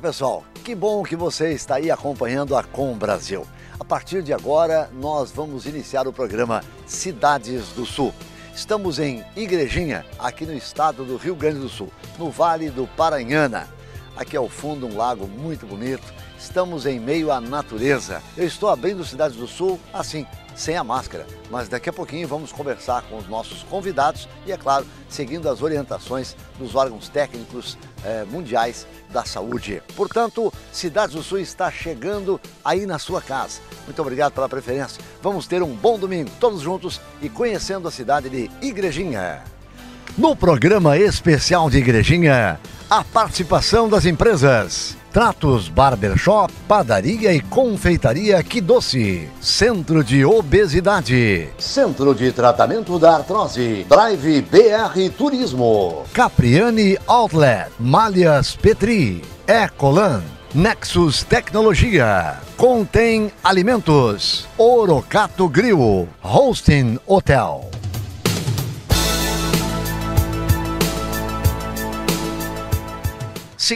Olá pessoal, que bom que você está aí acompanhando a Com Brasil. A partir de agora, nós vamos iniciar o programa Cidades do Sul. Estamos em Igrejinha, aqui no estado do Rio Grande do Sul, no Vale do Paranhana. Aqui ao fundo um lago muito bonito. Estamos em meio à natureza. Eu estou abrindo Cidades do Sul assim, sem a máscara. Mas daqui a pouquinho vamos conversar com os nossos convidados e, é claro, seguindo as orientações dos órgãos técnicos eh, mundiais da saúde. Portanto, Cidades do Sul está chegando aí na sua casa. Muito obrigado pela preferência. Vamos ter um bom domingo, todos juntos e conhecendo a cidade de Igrejinha. No programa especial de Igrejinha, a participação das empresas. Tratos Barbershop, Padaria e Confeitaria Que Doce. Centro de Obesidade. Centro de Tratamento da Artrose. Drive BR Turismo. Capriani Outlet. Malhas Petri. Ecolan. Nexus Tecnologia. Contém Alimentos. Orocato Grill. Hosting Hotel.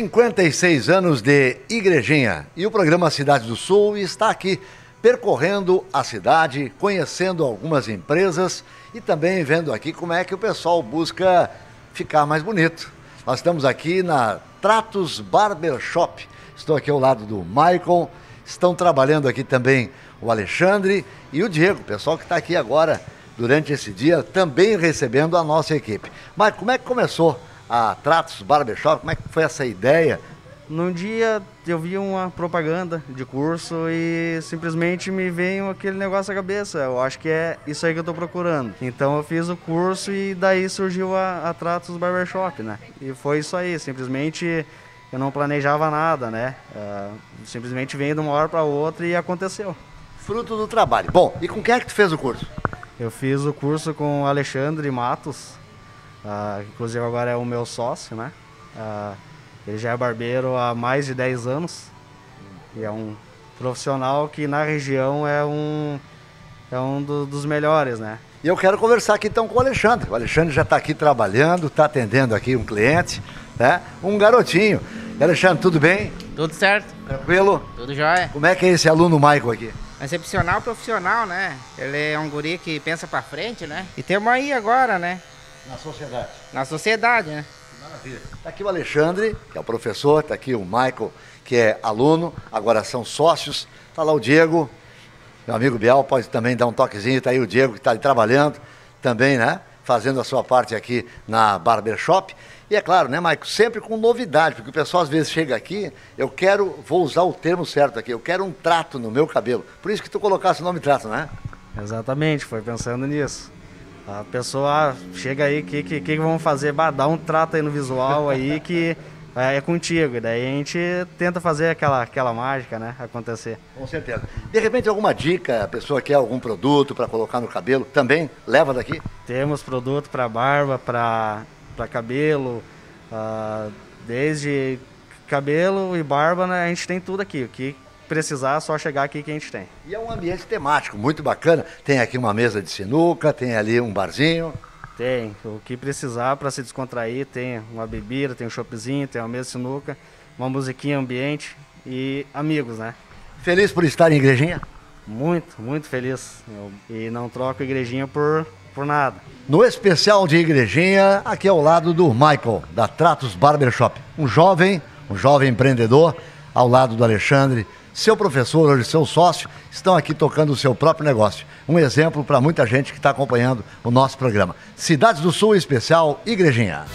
56 anos de Igrejinha e o programa Cidade do Sul está aqui percorrendo a cidade, conhecendo algumas empresas e também vendo aqui como é que o pessoal busca ficar mais bonito. Nós estamos aqui na Tratos Barbershop. Estou aqui ao lado do Michael. Estão trabalhando aqui também o Alexandre e o Diego, pessoal que está aqui agora durante esse dia, também recebendo a nossa equipe. Mas como é que começou a ah, Tratos Barbershop? Como é que foi essa ideia? Num dia eu vi uma propaganda de curso e simplesmente me veio aquele negócio à cabeça. Eu acho que é isso aí que eu estou procurando. Então eu fiz o curso e daí surgiu a, a Tratos Barbershop, né? E foi isso aí, simplesmente eu não planejava nada, né? Uh, simplesmente veio de uma hora para outra e aconteceu. Fruto do trabalho. Bom, e com quem é que tu fez o curso? Eu fiz o curso com Alexandre Matos, Uh, inclusive agora é o meu sócio, né? Uh, ele já é barbeiro há mais de 10 anos e é um profissional que na região é um, é um do, dos melhores, né? E eu quero conversar aqui então com o Alexandre. O Alexandre já está aqui trabalhando, está atendendo aqui um cliente, né? Um garotinho. Alexandre, tudo bem? Tudo certo. Tranquilo? Tudo jóia. Como é que é esse aluno Michael aqui? Excepcional profissional, né? Ele é um guri que pensa para frente, né? E temos aí agora, né? Na sociedade. Na sociedade, né? Maravilha. Está aqui o Alexandre, que é o professor, está aqui o Michael, que é aluno, agora são sócios. Está lá o Diego, meu amigo Biel, pode também dar um toquezinho. Está aí o Diego, que está ali trabalhando também, né? Fazendo a sua parte aqui na Barbershop. E é claro, né, Maico? Sempre com novidade, porque o pessoal às vezes chega aqui, eu quero, vou usar o termo certo aqui, eu quero um trato no meu cabelo. Por isso que tu colocasse o nome trato, né? Exatamente, foi pensando nisso. A pessoa ah, chega aí, o que, que, que vamos fazer? Bah, dá um trato aí no visual aí que é, é contigo. Daí a gente tenta fazer aquela, aquela mágica, né? Acontecer. Com certeza. De repente, alguma dica, a pessoa quer algum produto para colocar no cabelo, também leva daqui? Temos produto para barba, para cabelo, uh, desde cabelo e barba, né, a gente tem tudo aqui. O que precisar, é só chegar aqui que a gente tem. E é um ambiente temático, muito bacana. Tem aqui uma mesa de sinuca, tem ali um barzinho. Tem, o que precisar para se descontrair, tem uma bebida, tem um shoppingzinho, tem uma mesa de sinuca, uma musiquinha ambiente e amigos, né? Feliz por estar em Igrejinha? Muito, muito feliz. Eu, e não troco Igrejinha por, por nada. No especial de Igrejinha, aqui ao lado do Michael, da Tratos Barbershop. Um jovem, um jovem empreendedor, ao lado do Alexandre, seu professor, hoje seu sócio, estão aqui tocando o seu próprio negócio. Um exemplo para muita gente que está acompanhando o nosso programa. Cidades do Sul, especial Igrejinha.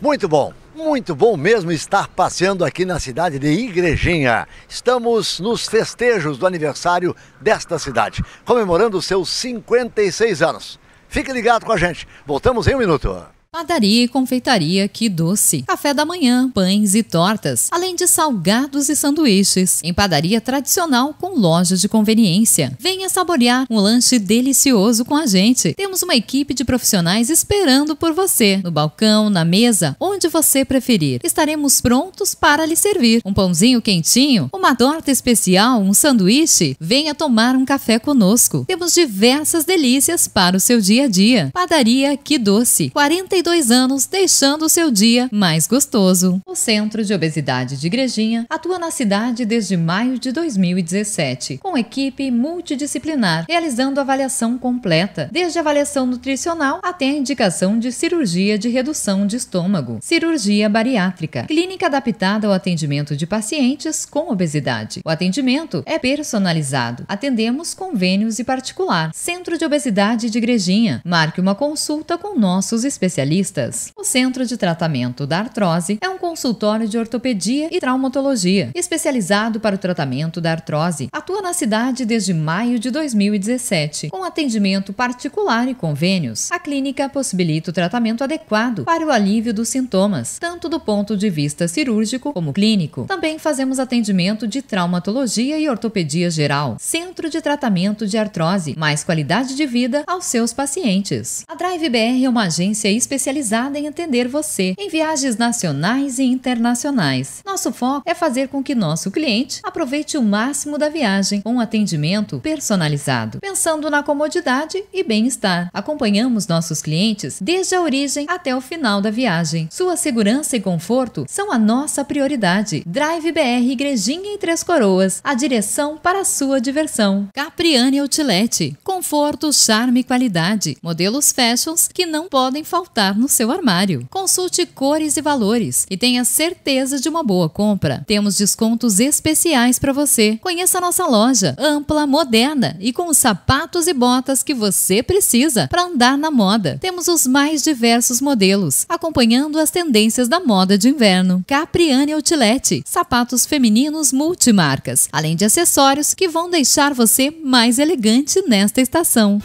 Muito bom, muito bom mesmo estar passeando aqui na cidade de Igrejinha. Estamos nos festejos do aniversário desta cidade, comemorando seus 56 anos. Fique ligado com a gente, voltamos em um minuto. Padaria e confeitaria Que Doce, café da manhã, pães e tortas, além de salgados e sanduíches, em padaria tradicional com loja de conveniência. Venha saborear um lanche delicioso com a gente. Temos uma equipe de profissionais esperando por você, no balcão, na mesa, onde você preferir. Estaremos prontos para lhe servir. Um pãozinho quentinho, uma torta especial, um sanduíche. Venha tomar um café conosco. Temos diversas delícias para o seu dia a dia. Padaria Que Doce, 42 Dois anos, deixando o seu dia mais gostoso. O Centro de Obesidade de Igrejinha atua na cidade desde maio de 2017, com equipe multidisciplinar, realizando avaliação completa, desde avaliação nutricional até a indicação de cirurgia de redução de estômago, cirurgia bariátrica, clínica adaptada ao atendimento de pacientes com obesidade. O atendimento é personalizado. Atendemos convênios e particular. Centro de Obesidade de Igrejinha. Marque uma consulta com nossos especialistas especialistas. O Centro de Tratamento da Artrose é um consultório de ortopedia e traumatologia, especializado para o tratamento da artrose. Atua na cidade desde maio de 2017, com atendimento particular e convênios. A clínica possibilita o tratamento adequado para o alívio dos sintomas, tanto do ponto de vista cirúrgico como clínico. Também fazemos atendimento de traumatologia e ortopedia geral. Centro de Tratamento de Artrose, mais qualidade de vida aos seus pacientes. A DriveBR é uma agência especializada especializada em atender você em viagens nacionais e internacionais. Nosso foco é fazer com que nosso cliente aproveite o máximo da viagem com um atendimento personalizado, pensando na comodidade e bem-estar. Acompanhamos nossos clientes desde a origem até o final da viagem. Sua segurança e conforto são a nossa prioridade. Drive BR Igrejinha e Três Coroas, a direção para a sua diversão. Capriane Outlet, conforto, charme e qualidade. Modelos fashions que não podem faltar no seu armário. Consulte cores e valores e tenha certeza de uma boa compra. Temos descontos especiais para você. Conheça nossa loja, ampla, moderna e com os sapatos e botas que você precisa para andar na moda. Temos os mais diversos modelos, acompanhando as tendências da moda de inverno. Capriani Outlet, sapatos femininos multimarcas, além de acessórios que vão deixar você mais elegante nesta estação.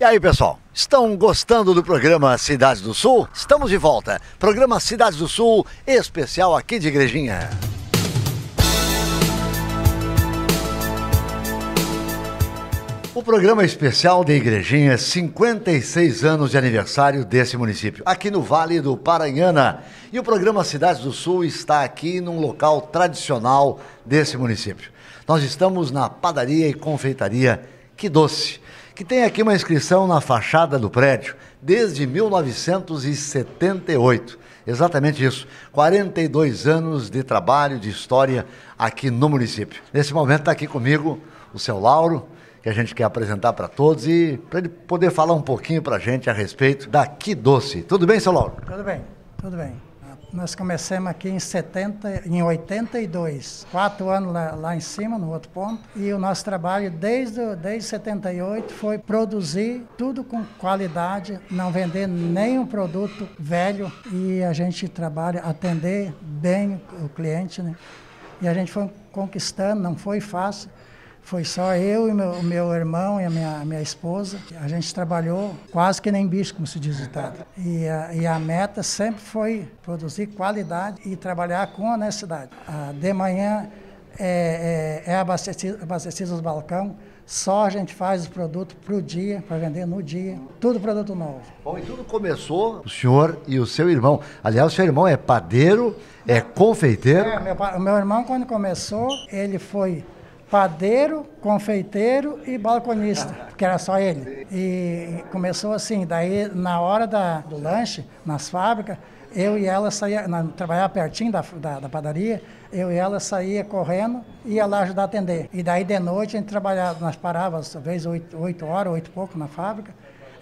E aí, pessoal? Estão gostando do programa Cidades do Sul? Estamos de volta. Programa Cidades do Sul, especial aqui de Igrejinha. O programa especial de Igrejinha, 56 anos de aniversário desse município, aqui no Vale do Paranhana. E o programa Cidades do Sul está aqui num local tradicional desse município. Nós estamos na padaria e confeitaria Que Doce que tem aqui uma inscrição na fachada do prédio desde 1978. Exatamente isso. 42 anos de trabalho, de história aqui no município. Nesse momento está aqui comigo o seu Lauro, que a gente quer apresentar para todos e para ele poder falar um pouquinho para a gente a respeito da Que Doce. Tudo bem, seu Lauro? Tudo bem, tudo bem. Nós começamos aqui em 70, em 82, quatro anos lá, lá em cima, no outro ponto. E o nosso trabalho desde, desde 78 foi produzir tudo com qualidade, não vender nenhum produto velho. E a gente trabalha, atender bem o cliente, né? E a gente foi conquistando, não foi fácil foi só eu e meu, meu irmão e a minha, minha esposa. A gente trabalhou quase que nem bicho, como se diz o ditado. E a, e a meta sempre foi produzir qualidade e trabalhar com honestidade. de manhã é, é, é abastecido, abastecido os balcão, só a gente faz o produto para o dia, para vender no dia. Tudo produto novo. Bom, e tudo começou o senhor e o seu irmão. Aliás, o seu irmão é padeiro, é confeiteiro. É, meu, meu irmão, quando começou, ele foi padeiro, confeiteiro e balconista, porque era só ele. E começou assim, daí na hora da, do lanche, nas fábricas, eu e ela saía, na, trabalhava pertinho da, da, da, padaria, eu e ela saía correndo e ia lá ajudar a atender. E daí de noite a gente trabalhava, nós parávamos, às vezes 8, 8 horas, 8 e pouco na fábrica,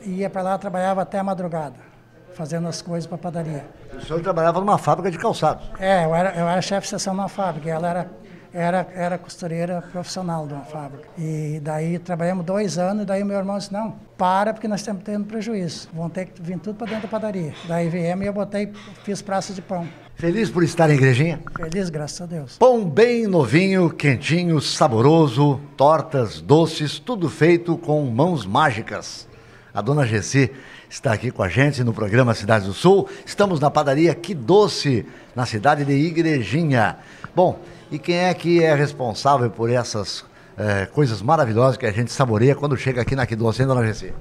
e ia para lá, trabalhava até a madrugada fazendo as coisas para a padaria. O senhor trabalhava numa fábrica de calçados? É, eu era, eu era chefe de seção numa fábrica, ela era era, era costureira profissional de uma fábrica. E daí trabalhamos dois anos, e daí meu irmão disse, não, para porque nós estamos tendo prejuízo, vão ter que vir tudo para dentro da padaria. Daí viemos e eu botei, fiz praça de pão. Feliz por estar em Igrejinha? Feliz, graças a Deus. Pão bem novinho, quentinho, saboroso, tortas, doces, tudo feito com mãos mágicas. A dona Gessi está aqui com a gente no programa Cidade do Sul. Estamos na padaria Que Doce, na cidade de Igrejinha. Bom, e quem é que é responsável por essas é, coisas maravilhosas que a gente saboreia quando chega aqui na Quidonça, dona Gessi?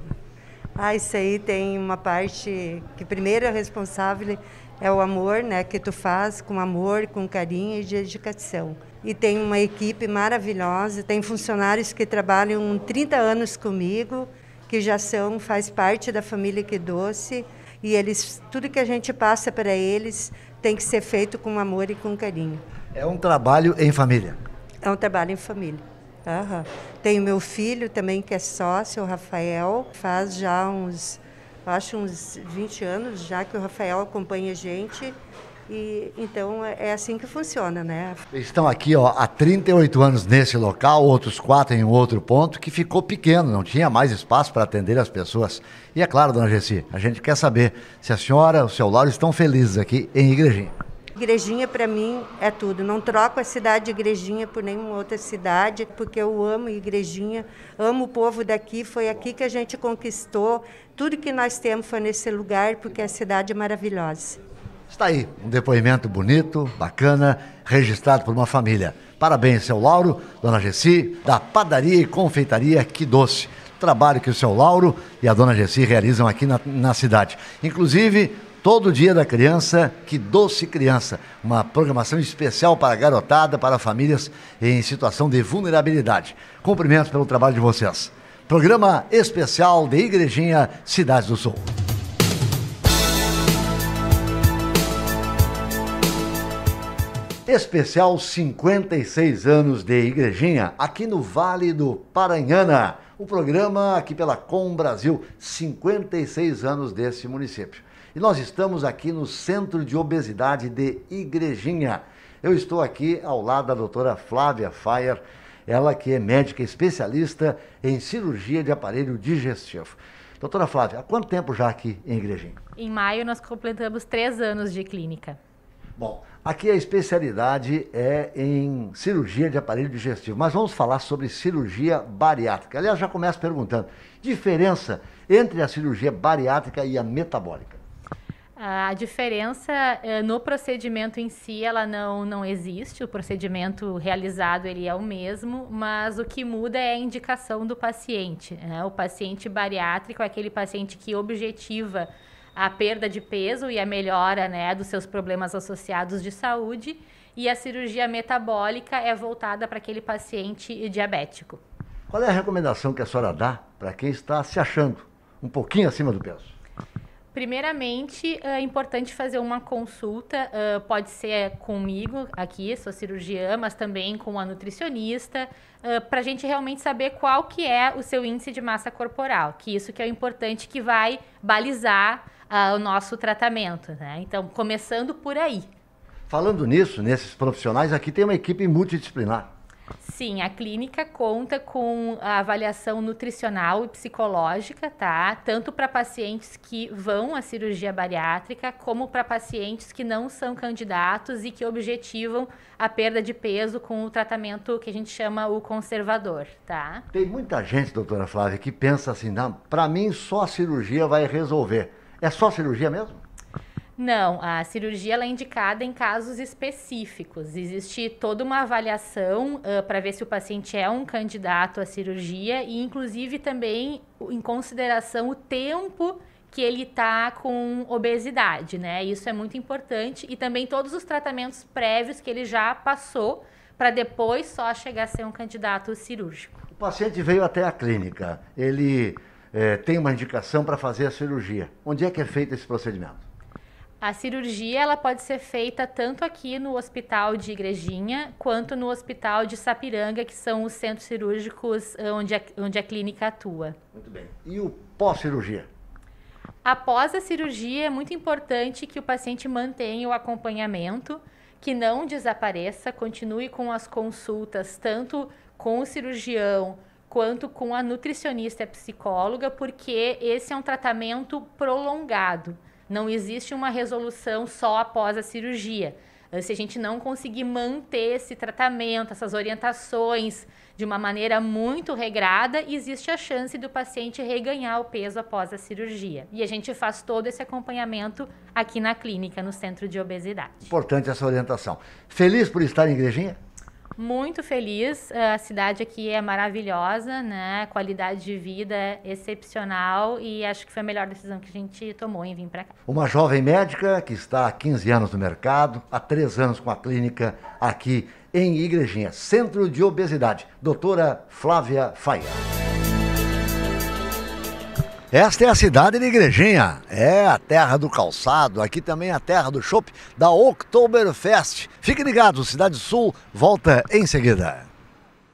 Ah, isso aí tem uma parte que primeiro é responsável é o amor, né, que tu faz com amor, com carinho e dedicação. E tem uma equipe maravilhosa, tem funcionários que trabalham 30 anos comigo, que já são, faz parte da família que doce, e eles tudo que a gente passa para eles tem que ser feito com amor e com carinho. É um trabalho em família. É um trabalho em família. Uhum. Tenho meu filho também, que é sócio, o Rafael, faz já uns, acho uns 20 anos já que o Rafael acompanha a gente. E, então é, é assim que funciona, né? Estão aqui ó, há 38 anos nesse local, outros quatro em outro ponto, que ficou pequeno, não tinha mais espaço para atender as pessoas. E é claro, dona Jessi, a gente quer saber se a senhora e o seu Lauro estão felizes aqui em Igrejinha. Igrejinha para mim é tudo. Não troco a cidade de Igrejinha por nenhuma outra cidade, porque eu amo Igrejinha, amo o povo daqui. Foi aqui que a gente conquistou tudo que nós temos foi nesse lugar, porque a cidade é maravilhosa. Está aí um depoimento bonito, bacana, registrado por uma família. Parabéns, seu Lauro, dona Gessi, da padaria e confeitaria Que Doce. Trabalho que o seu Lauro e a dona Gessi realizam aqui na, na cidade. Inclusive, Todo dia da criança, que doce criança. Uma programação especial para a garotada, para famílias em situação de vulnerabilidade. Cumprimento pelo trabalho de vocês. Programa especial de Igrejinha Cidades do Sul. Especial 56 anos de Igrejinha aqui no Vale do Paranhana o programa aqui pela Com Brasil, 56 anos desse município. E nós estamos aqui no Centro de Obesidade de Igrejinha. Eu estou aqui ao lado da doutora Flávia Fayer, ela que é médica especialista em cirurgia de aparelho digestivo. Doutora Flávia, há quanto tempo já aqui em Igrejinha? Em maio nós completamos três anos de clínica. Bom, Aqui a especialidade é em cirurgia de aparelho digestivo, mas vamos falar sobre cirurgia bariátrica. Aliás, já começo perguntando: diferença entre a cirurgia bariátrica e a metabólica? A diferença eh, no procedimento em si, ela não, não existe. O procedimento realizado ele é o mesmo, mas o que muda é a indicação do paciente. Né? O paciente bariátrico é aquele paciente que objetiva a perda de peso e a melhora né, dos seus problemas associados de saúde. E a cirurgia metabólica é voltada para aquele paciente diabético. Qual é a recomendação que a senhora dá para quem está se achando um pouquinho acima do peso? Primeiramente, é importante fazer uma consulta, pode ser comigo aqui, sou cirurgiã, mas também com a nutricionista, para a gente realmente saber qual que é o seu índice de massa corporal, que isso que é o importante que vai balizar o nosso tratamento. Né? Então, começando por aí. Falando nisso, nesses profissionais, aqui tem uma equipe multidisciplinar. Sim, a clínica conta com a avaliação nutricional e psicológica, tá? Tanto para pacientes que vão à cirurgia bariátrica, como para pacientes que não são candidatos e que objetivam a perda de peso com o tratamento que a gente chama o conservador, tá? Tem muita gente, doutora Flávia, que pensa assim, para mim só a cirurgia vai resolver. É só cirurgia mesmo? Não, a cirurgia é indicada em casos específicos. Existe toda uma avaliação uh, para ver se o paciente é um candidato à cirurgia e, inclusive, também em consideração o tempo que ele está com obesidade, né? Isso é muito importante e também todos os tratamentos prévios que ele já passou para depois só chegar a ser um candidato cirúrgico. O paciente veio até a clínica, ele é, tem uma indicação para fazer a cirurgia. Onde é que é feito esse procedimento? A cirurgia ela pode ser feita tanto aqui no Hospital de Igrejinha quanto no Hospital de Sapiranga, que são os centros cirúrgicos eh, onde a, onde a clínica atua. Muito bem. E o pós-cirurgia? Após a cirurgia, é muito importante que o paciente mantenha o acompanhamento, que não desapareça, continue com as consultas, tanto com o cirurgião quanto com a nutricionista e psicóloga, porque esse é um tratamento prolongado. Não existe uma resolução só após a cirurgia. Se a gente não conseguir manter esse tratamento, essas orientações de uma maneira muito regrada, existe a chance do paciente reganhar o peso após a cirurgia. E a gente faz todo esse acompanhamento aqui na clínica, no centro de obesidade. Importante essa orientação. Feliz por estar em Igrejinha? muito feliz. A cidade aqui é maravilhosa, né? Qualidade de vida é excepcional e acho que foi a melhor decisão que a gente tomou em vir para cá. Uma jovem médica que está há 15 anos no mercado, há 3 anos com a clínica aqui em Igrejinha, Centro de Obesidade, doutora Flávia Faia. Esta é a cidade de Igrejinha, é a terra do calçado, aqui também é a terra do shopping, da Oktoberfest. Fique ligado, Cidade Sul volta em seguida.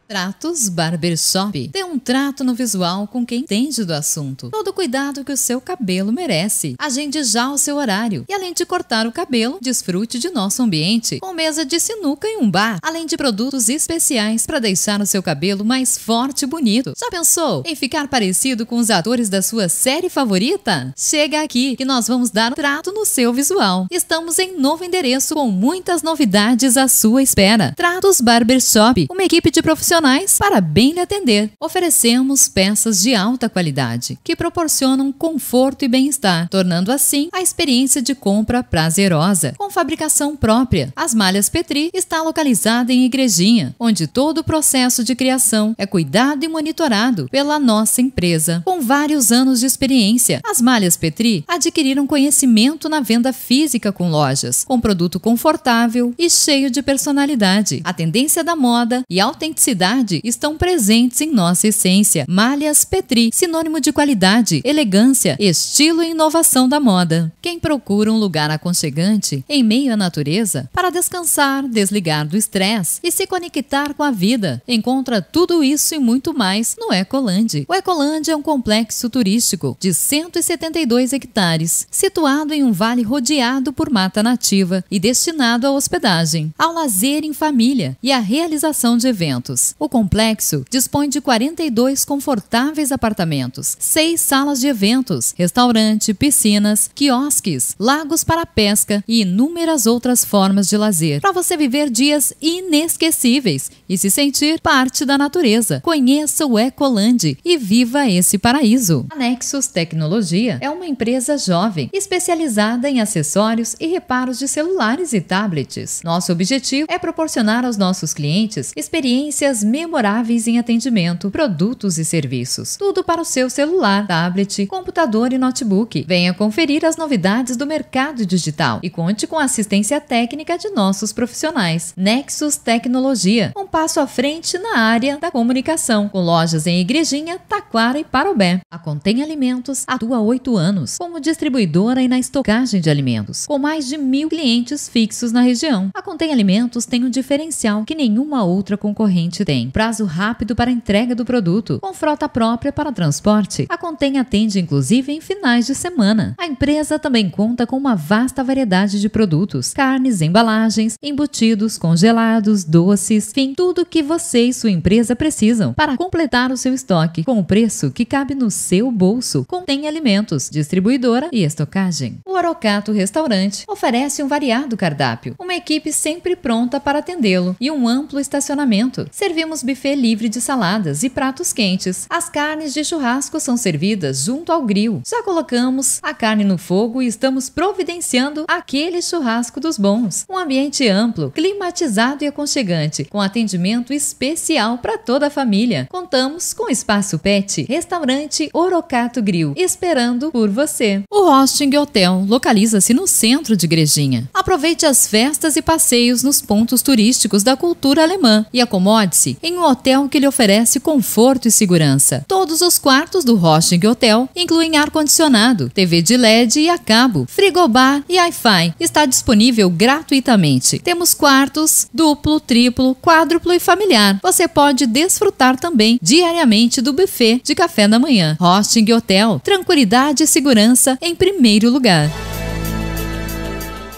Tratos Barbershop. Dê um trato no visual com quem entende do assunto. Todo cuidado que o seu cabelo merece. Agende já o seu horário. E além de cortar o cabelo, desfrute de nosso ambiente, com mesa de sinuca e um bar, além de produtos especiais para deixar o seu cabelo mais forte e bonito. Já pensou em ficar parecido com os atores da sua série favorita? Chega aqui que nós vamos dar um trato no seu visual. Estamos em novo endereço com muitas novidades à sua espera. Tratos Barbershop, uma equipe de profissionais profissionais para bem lhe atender. Oferecemos peças de alta qualidade que proporcionam conforto e bem-estar, tornando assim a experiência de compra prazerosa, com fabricação própria. As Malhas Petri está localizada em Igrejinha, onde todo o processo de criação é cuidado e monitorado pela nossa empresa. Com vários anos de experiência, as Malhas Petri adquiriram conhecimento na venda física com lojas, com produto confortável e cheio de personalidade. A tendência da moda e autenticidade qualidade estão presentes em nossa essência. Malhas Petri, sinônimo de qualidade, elegância, estilo e inovação da moda. Quem procura um lugar aconchegante, em meio à natureza, para descansar, desligar do estresse e se conectar com a vida, encontra tudo isso e muito mais no Ecolândia. O Ecolândia é um complexo turístico de 172 hectares, situado em um vale rodeado por mata nativa e destinado à hospedagem, ao lazer em família e à realização de eventos. O complexo dispõe de 42 confortáveis apartamentos, seis salas de eventos, restaurante, piscinas, quiosques, lagos para pesca e inúmeras outras formas de lazer, para você viver dias inesquecíveis e se sentir parte da natureza. Conheça o Ecoland e viva esse paraíso. Nexus Tecnologia é uma empresa jovem especializada em acessórios e reparos de celulares e tablets. Nosso objetivo é proporcionar aos nossos clientes experiências memoráveis em atendimento, produtos e serviços. Tudo para o seu celular, tablet, computador e notebook. Venha conferir as novidades do mercado digital e conte com a assistência técnica de nossos profissionais. Nexus Tecnologia, um passo à frente na área da comunicação, com lojas em Igrejinha, Taquara e Parobé. A Contém Alimentos atua há oito anos como distribuidora e na estocagem de alimentos, com mais de mil clientes fixos na região. A Contém Alimentos tem um diferencial que nenhuma outra concorrente tem Prazo rápido para entrega do produto, com frota própria para transporte. A Contém atende inclusive em finais de semana. A empresa também conta com uma vasta variedade de produtos: carnes, embalagens, embutidos, congelados, doces, fim, tudo que você e sua empresa precisam para completar o seu estoque com o preço que cabe no seu bolso. Contém alimentos, distribuidora e estocagem. O Orocato Restaurante oferece um variado cardápio, uma equipe sempre pronta para atendê-lo e um amplo estacionamento. Servimos temos buffet livre de saladas e pratos quentes. As carnes de churrasco são servidas junto ao grill. Já colocamos a carne no fogo e estamos providenciando aquele churrasco dos bons. Um ambiente amplo, climatizado e aconchegante, com atendimento especial para toda a família. Contamos com espaço pet, restaurante Orocato Grill, esperando por você. O Hosting Hotel localiza-se no centro de Igrejinha. Aproveite as festas e passeios nos pontos turísticos da cultura alemã e acomode-se em um hotel que lhe oferece conforto e segurança. Todos os quartos do Hosting Hotel incluem ar-condicionado, TV de LED e a cabo, frigobar e Wi-Fi. Está disponível gratuitamente. Temos quartos duplo, triplo, quádruplo e familiar. Você pode desfrutar também diariamente do buffet de café da manhã. Hosting Hotel, tranquilidade e segurança em primeiro lugar.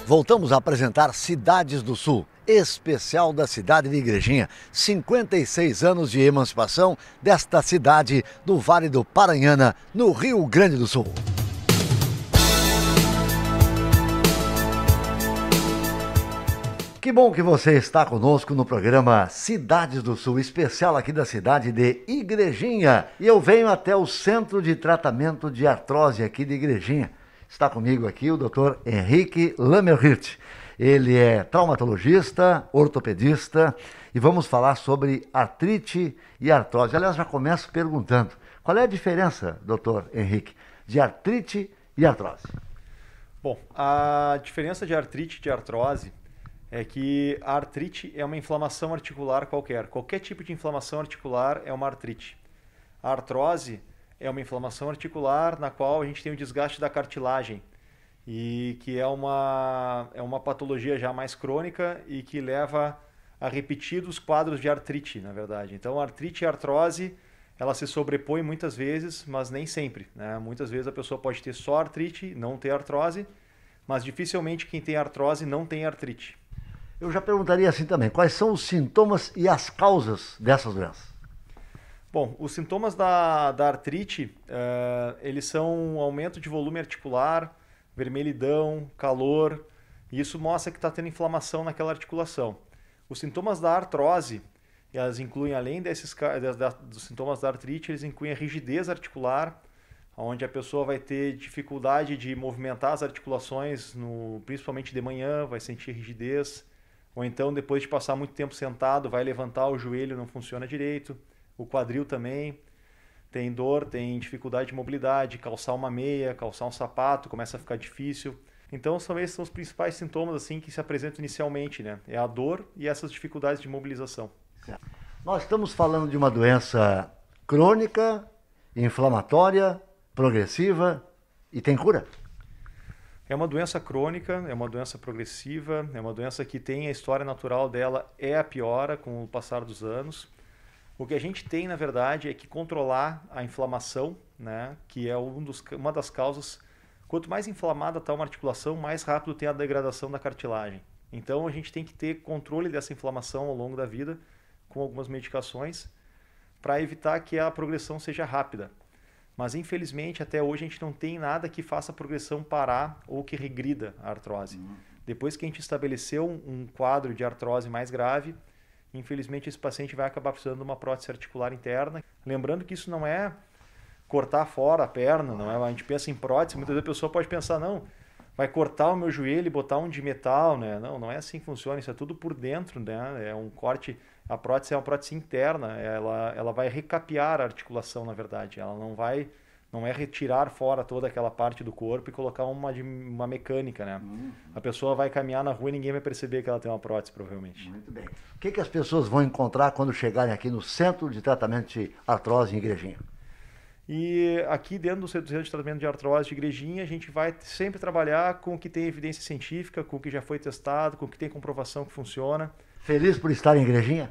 Voltamos a apresentar Cidades do Sul especial da cidade de Igrejinha. 56 anos de emancipação desta cidade do Vale do Paranhana, no Rio Grande do Sul. Que bom que você está conosco no programa Cidades do Sul, especial aqui da cidade de Igrejinha. E eu venho até o Centro de Tratamento de Artrose aqui de Igrejinha. Está comigo aqui o Dr. Henrique Lammerhirt. Ele é traumatologista, ortopedista e vamos falar sobre artrite e artrose. Aliás, já começo perguntando: qual é a diferença, doutor Henrique, de artrite e artrose? Bom, a diferença de artrite e de artrose é que a artrite é uma inflamação articular qualquer. Qualquer tipo de inflamação articular é uma artrite. A artrose é uma inflamação articular na qual a gente tem o desgaste da cartilagem e que é uma, é uma patologia já mais crônica e que leva a repetidos quadros de artrite, na verdade. Então, artrite e artrose, ela se sobrepõe muitas vezes, mas nem sempre. Né? Muitas vezes a pessoa pode ter só artrite, não ter artrose, mas dificilmente quem tem artrose não tem artrite. Eu já perguntaria assim também, quais são os sintomas e as causas dessas doenças? Bom, os sintomas da, da artrite, uh, eles são aumento de volume articular, vermelhidão, calor. E isso mostra que está tendo inflamação naquela articulação. Os sintomas da artrose, elas incluem, além desses dos sintomas da artrite, eles incluem a rigidez articular, onde a pessoa vai ter dificuldade de movimentar as articulações, no, principalmente de manhã, vai sentir rigidez. Ou então, depois de passar muito tempo sentado, vai levantar o joelho, não funciona direito. O quadril também tem dor, tem dificuldade de mobilidade, calçar uma meia, calçar um sapato, começa a ficar difícil. Então, esses são os principais sintomas assim que se apresentam inicialmente, né? É a dor e essas dificuldades de mobilização. Nós estamos falando de uma doença crônica, inflamatória, progressiva e tem cura? É uma doença crônica, é uma doença progressiva, é uma doença que tem a história natural dela é a piora com o passar dos anos. O que a gente tem, na verdade, é que controlar a inflamação, né, que é um dos, uma das causas. Quanto mais inflamada está uma articulação, mais rápido tem a degradação da cartilagem. Então a gente tem que ter controle dessa inflamação ao longo da vida com algumas medicações para evitar que a progressão seja rápida. Mas infelizmente até hoje a gente não tem nada que faça a progressão parar ou que regrida a artrose. Uhum. Depois que a gente estabeleceu um quadro de artrose mais grave, Infelizmente, esse paciente vai acabar precisando de uma prótese articular interna. Lembrando que isso não é cortar fora a perna, não é? A gente pensa em prótese, muitas vezes a pessoa pode pensar, não, vai cortar o meu joelho e botar um de metal, né? Não, não é assim que funciona, isso é tudo por dentro, né? É um corte, a prótese é uma prótese interna, ela, ela vai recapear a articulação, na verdade, ela não vai não é retirar fora toda aquela parte do corpo e colocar uma, uma mecânica, né? Uhum. A pessoa vai caminhar na rua e ninguém vai perceber que ela tem uma prótese, provavelmente. Muito bem. O que, que as pessoas vão encontrar quando chegarem aqui no Centro de Tratamento de Artrose em Igrejinha? E aqui dentro do Centro de Tratamento de Artrose de Igrejinha, a gente vai sempre trabalhar com o que tem evidência científica, com o que já foi testado, com o que tem comprovação que funciona. Feliz por estar em Igrejinha?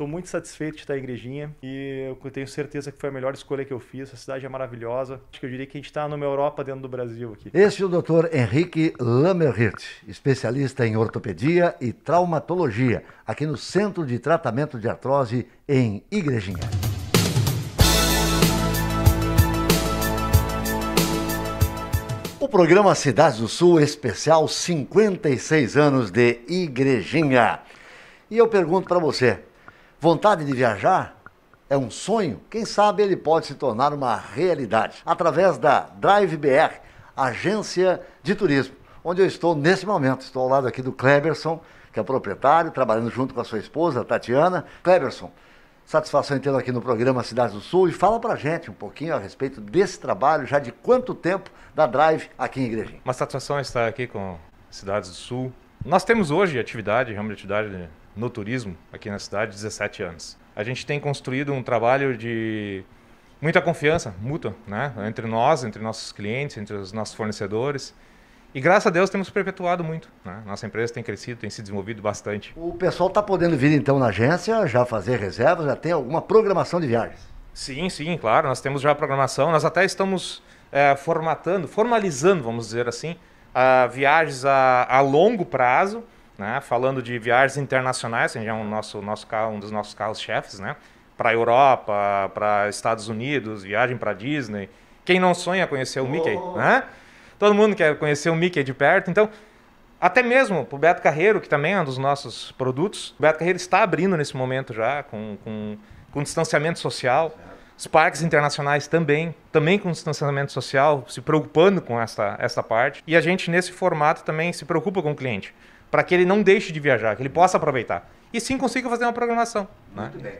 Estou muito satisfeito de estar em Igrejinha e eu tenho certeza que foi a melhor escolha que eu fiz. A cidade é maravilhosa. Acho que eu diria que a gente está numa Europa dentro do Brasil aqui. Este é o Dr. Henrique Lammerhirt, especialista em ortopedia e traumatologia, aqui no Centro de Tratamento de Artrose em Igrejinha. O programa Cidades do Sul especial 56 anos de Igrejinha. E eu pergunto para você, Vontade de viajar? É um sonho? Quem sabe ele pode se tornar uma realidade através da Drive BR, agência de turismo, onde eu estou nesse momento. Estou ao lado aqui do Kleberson, que é o proprietário, trabalhando junto com a sua esposa, Tatiana. Kleberson, satisfação em tê-lo aqui no programa Cidades do Sul e fala pra gente um pouquinho a respeito desse trabalho, já de quanto tempo da Drive aqui em Igrejinha. Uma satisfação estar aqui com Cidades do Sul. Nós temos hoje atividade, ramo de atividade né? no turismo aqui na cidade, 17 anos. A gente tem construído um trabalho de muita confiança mútua, né? Entre nós, entre nossos clientes, entre os nossos fornecedores. E graças a Deus temos perpetuado muito. Né? Nossa empresa tem crescido, tem se desenvolvido bastante. O pessoal está podendo vir então na agência, já fazer reservas, já tem alguma programação de viagens? Sim, sim, claro. Nós temos já a programação. Nós até estamos é, formatando, formalizando, vamos dizer assim, a, ah, viagens a, a longo prazo né? Falando de viagens internacionais, que assim, é um, nosso, nosso carro, um dos nossos carros-chefes, né? Para Europa, para Estados Unidos, viagem para Disney. Quem não sonha conhecer o oh. Mickey, né? Todo mundo quer conhecer o Mickey de perto, então... Até mesmo o Beto Carreiro, que também é um dos nossos produtos. O Beto Carreiro está abrindo nesse momento já, com, com, com distanciamento social. Os parques internacionais também, também com distanciamento social, se preocupando com essa, essa parte. E a gente, nesse formato, também se preocupa com o cliente para que ele não deixe de viajar, que ele possa aproveitar. E sim consiga fazer uma programação. Muito né? bem.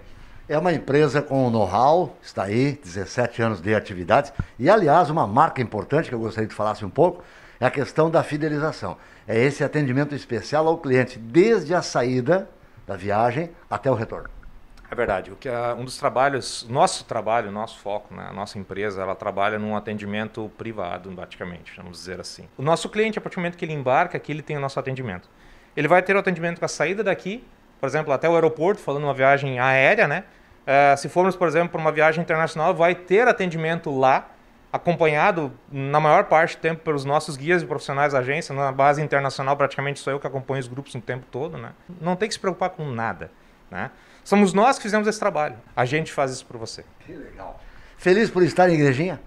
É uma empresa com know-how, está aí, 17 anos de atividades. E, aliás, uma marca importante que eu gostaria de falasse um pouco é a questão da fidelização. É esse atendimento especial ao cliente, desde a saída da viagem até o retorno. É verdade. O que é um dos trabalhos, nosso trabalho, nosso foco, né? a nossa empresa, ela trabalha num atendimento privado, praticamente, vamos dizer assim. O nosso cliente, a partir do momento que ele embarca, aqui ele tem o nosso atendimento ele vai ter o atendimento com a saída daqui, por exemplo, até o aeroporto, falando uma viagem aérea, né? Uh, se formos, por exemplo, para uma viagem internacional, vai ter atendimento lá, acompanhado na maior parte do tempo pelos nossos guias e profissionais da agência, na base internacional praticamente sou eu que acompanho os grupos o tempo todo, né? Não tem que se preocupar com nada, né? Somos nós que fizemos esse trabalho. A gente faz isso por você. Que legal. Feliz por estar em igrejinha?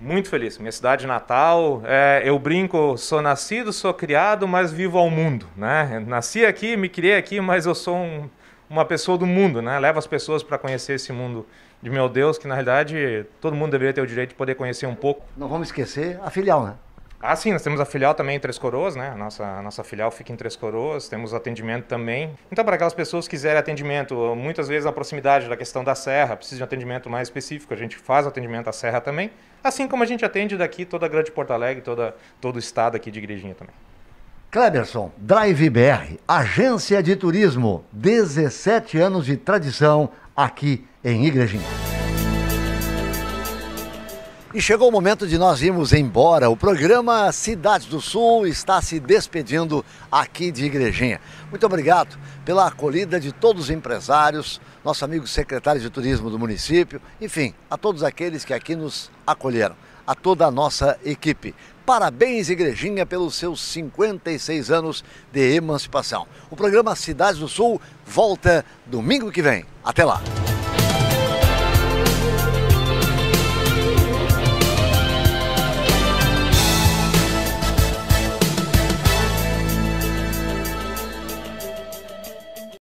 Muito feliz. Minha cidade natal, é, eu brinco, sou nascido, sou criado, mas vivo ao mundo. Né? Nasci aqui, me criei aqui, mas eu sou um, uma pessoa do mundo. Né? Levo as pessoas para conhecer esse mundo de meu Deus, que na realidade todo mundo deveria ter o direito de poder conhecer um pouco. Não vamos esquecer a filial, né? Ah, sim, nós temos a filial também em Três Coroas, né? A nossa, a nossa filial fica em Três Coroas, temos atendimento também. Então, para aquelas pessoas que quiserem atendimento, muitas vezes na proximidade da questão da serra, precisa de um atendimento mais específico, a gente faz atendimento à serra também, assim como a gente atende daqui toda a Grande Porto Alegre, toda, todo o estado aqui de Igrejinha também. Kleberson, Drive BR, agência de turismo, 17 anos de tradição aqui em Igrejinha. E chegou o momento de nós irmos embora. O programa Cidades do Sul está se despedindo aqui de Igrejinha. Muito obrigado pela acolhida de todos os empresários, nosso amigo secretário de turismo do município, enfim, a todos aqueles que aqui nos acolheram, a toda a nossa equipe. Parabéns, Igrejinha, pelos seus 56 anos de emancipação. O programa Cidades do Sul volta domingo que vem. Até lá!